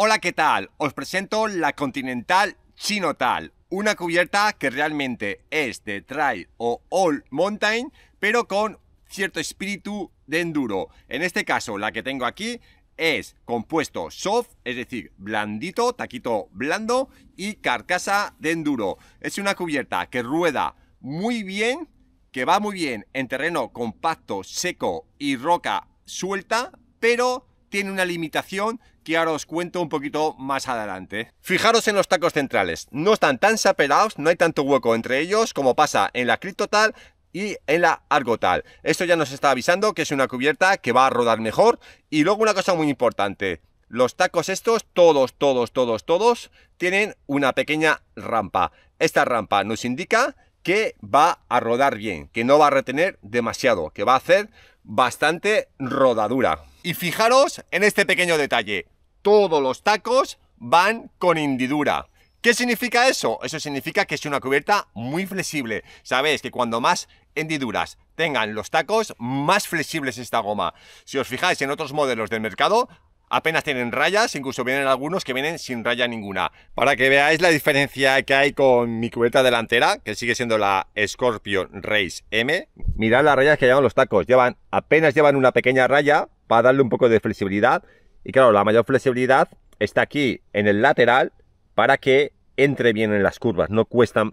Hola, ¿qué tal? Os presento la Continental Chinotal, una cubierta que realmente es de trail o all mountain, pero con cierto espíritu de enduro. En este caso, la que tengo aquí es compuesto soft, es decir, blandito, taquito blando y carcasa de enduro. Es una cubierta que rueda muy bien, que va muy bien en terreno compacto, seco y roca suelta, pero tiene una limitación que ahora os cuento un poquito más adelante. Fijaros en los tacos centrales, no están tan sapelados, no hay tanto hueco entre ellos como pasa en la Cryptotal y en la Argotal. Esto ya nos está avisando que es una cubierta que va a rodar mejor y luego una cosa muy importante, los tacos estos, todos, todos, todos, todos, tienen una pequeña rampa. Esta rampa nos indica que va a rodar bien, que no va a retener demasiado, que va a hacer bastante rodadura. Y fijaros en este pequeño detalle todos los tacos van con hendidura. ¿Qué significa eso? Eso significa que es una cubierta muy flexible. Sabéis que cuando más hendiduras tengan los tacos, más flexible es esta goma. Si os fijáis en otros modelos del mercado, apenas tienen rayas, incluso vienen algunos que vienen sin raya ninguna. Para que veáis la diferencia que hay con mi cubierta delantera, que sigue siendo la Scorpion Race M, mirad las rayas que llevan los tacos. Llevan, apenas llevan una pequeña raya para darle un poco de flexibilidad y claro, la mayor flexibilidad está aquí en el lateral para que entre bien en las curvas, no,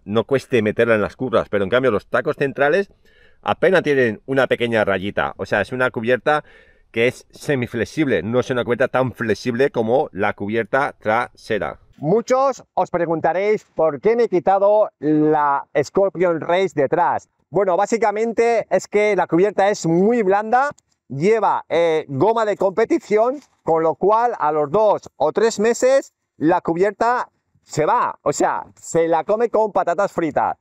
no cueste meterla en las curvas, pero en cambio los tacos centrales apenas tienen una pequeña rayita, o sea, es una cubierta que es semiflexible, no es una cubierta tan flexible como la cubierta trasera. Muchos os preguntaréis por qué me he quitado la Scorpion Race detrás. Bueno, básicamente es que la cubierta es muy blanda lleva eh, goma de competición, con lo cual a los dos o tres meses la cubierta se va, o sea, se la come con patatas fritas.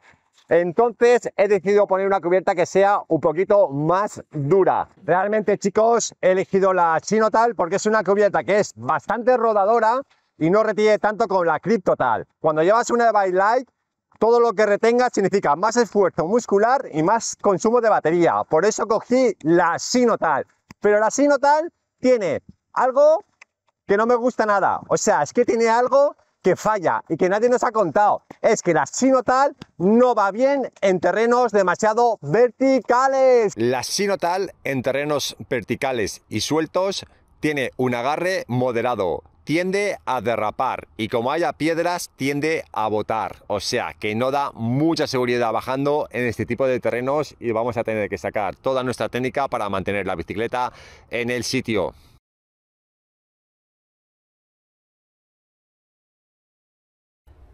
Entonces he decidido poner una cubierta que sea un poquito más dura. Realmente chicos he elegido la Chinotal porque es una cubierta que es bastante rodadora y no retiene tanto con la Cryptotal. Cuando llevas una de Light todo lo que retenga significa más esfuerzo muscular y más consumo de batería. Por eso cogí la Sinotal. Pero la Sinotal tiene algo que no me gusta nada. O sea, es que tiene algo que falla y que nadie nos ha contado. Es que la Sinotal no va bien en terrenos demasiado verticales. La Sinotal en terrenos verticales y sueltos tiene un agarre moderado tiende a derrapar y como haya piedras tiende a botar, o sea que no da mucha seguridad bajando en este tipo de terrenos y vamos a tener que sacar toda nuestra técnica para mantener la bicicleta en el sitio.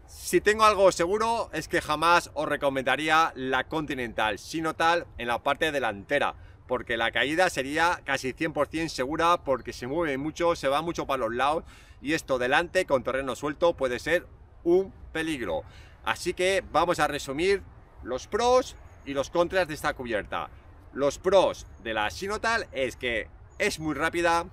Si tengo algo seguro es que jamás os recomendaría la Continental, sino tal en la parte delantera porque la caída sería casi 100% segura porque se mueve mucho, se va mucho para los lados y esto delante con terreno suelto puede ser un peligro. Así que vamos a resumir los pros y los contras de esta cubierta. Los pros de la Shinotal es que es muy rápida,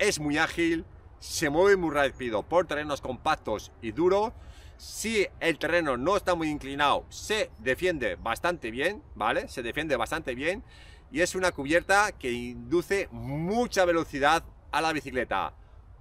es muy ágil, se mueve muy rápido por terrenos compactos y duros. Si el terreno no está muy inclinado, se defiende bastante bien, ¿vale? Se defiende bastante bien y es una cubierta que induce mucha velocidad a la bicicleta.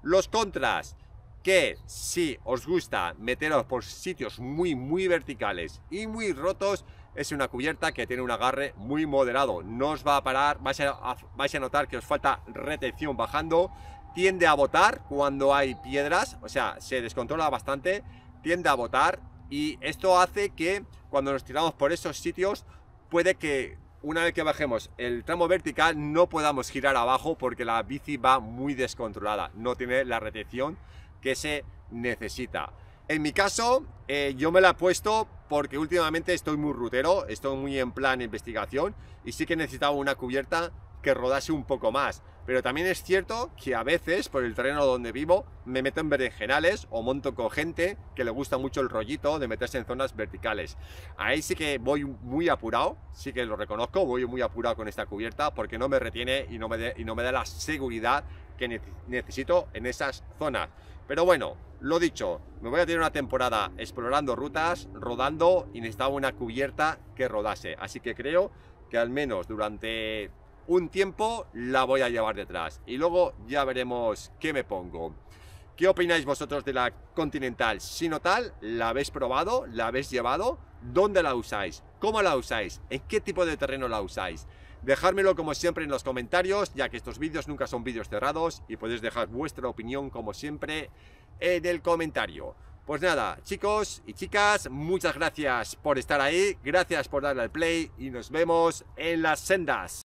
Los contras, que si os gusta meteros por sitios muy muy verticales y muy rotos, es una cubierta que tiene un agarre muy moderado, no os va a parar, vais a, vais a notar que os falta retención bajando, tiende a botar cuando hay piedras, o sea, se descontrola bastante, tiende a botar y esto hace que cuando nos tiramos por esos sitios puede que una vez que bajemos el tramo vertical no podamos girar abajo porque la bici va muy descontrolada, no tiene la retención que se necesita. En mi caso, eh, yo me la he puesto porque últimamente estoy muy rutero, estoy muy en plan investigación y sí que necesitaba una cubierta que rodase un poco más. Pero también es cierto que a veces, por el terreno donde vivo, me meto en berenjenales o monto con gente que le gusta mucho el rollito de meterse en zonas verticales. Ahí sí que voy muy apurado, sí que lo reconozco, voy muy apurado con esta cubierta porque no me retiene y no me, y no me da la seguridad que necesito en esas zonas. Pero bueno, lo dicho, me voy a tener una temporada explorando rutas, rodando y necesitaba una cubierta que rodase. Así que creo que al menos durante un tiempo la voy a llevar detrás y luego ya veremos qué me pongo. ¿Qué opináis vosotros de la Continental? Si no tal, ¿la habéis probado? ¿La habéis llevado? ¿Dónde la usáis? ¿Cómo la usáis? ¿En qué tipo de terreno la usáis? Dejármelo como siempre en los comentarios, ya que estos vídeos nunca son vídeos cerrados y podéis dejar vuestra opinión como siempre en el comentario. Pues nada, chicos y chicas, muchas gracias por estar ahí, gracias por darle al play y nos vemos en las sendas.